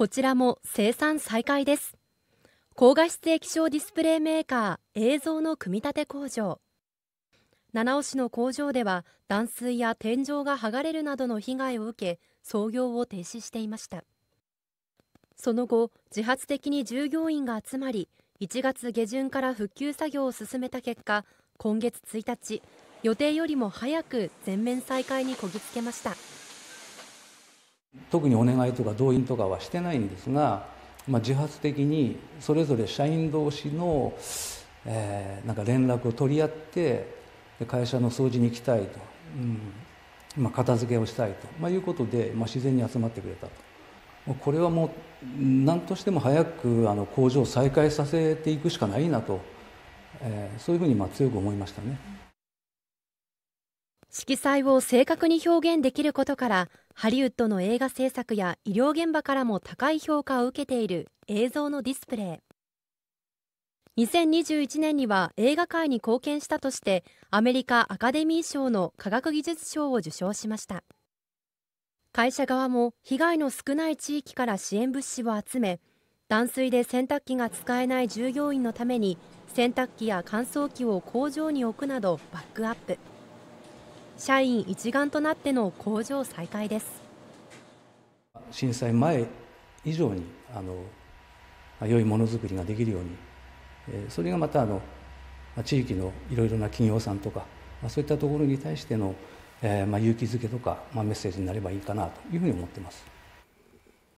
こちらも生産再開です高画質液晶ディスプレイメーカー映像の組み立て工場七尾市の工場では断水や天井が剥がれるなどの被害を受け操業を停止していましたその後自発的に従業員が集まり1月下旬から復旧作業を進めた結果今月1日予定よりも早く全面再開にこぎつけました特にお願いとか動員とかはしてないんですが、まあ、自発的にそれぞれ社員同士の、えー、なんか連絡を取り合って会社の掃除に行きたいと、うんまあ、片付けをしたいと、まあ、いうことで、まあ、自然に集まってくれたとこれはもう何としても早くあの工場を再開させていくしかないなと、えー、そういうふうにまあ強く思いましたね。色彩を正確に表現できることからハリウッドの映画制作や医療現場からも高い評価を受けている映像のディスプレイ2021年には映画界に貢献したとしてアメリカアカデミー賞の科学技術賞を受賞しました会社側も被害の少ない地域から支援物資を集め断水で洗濯機が使えない従業員のために洗濯機や乾燥機を工場に置くなどバックアップ社員一丸となっての工場再開です震災前以上にあの良いものづくりができるようにそれがまたあの地域のいろいろな企業さんとかそういったところに対しての、えーまあ、勇気づけとか、まあ、メッセージになればいいかなというふうに思ってます。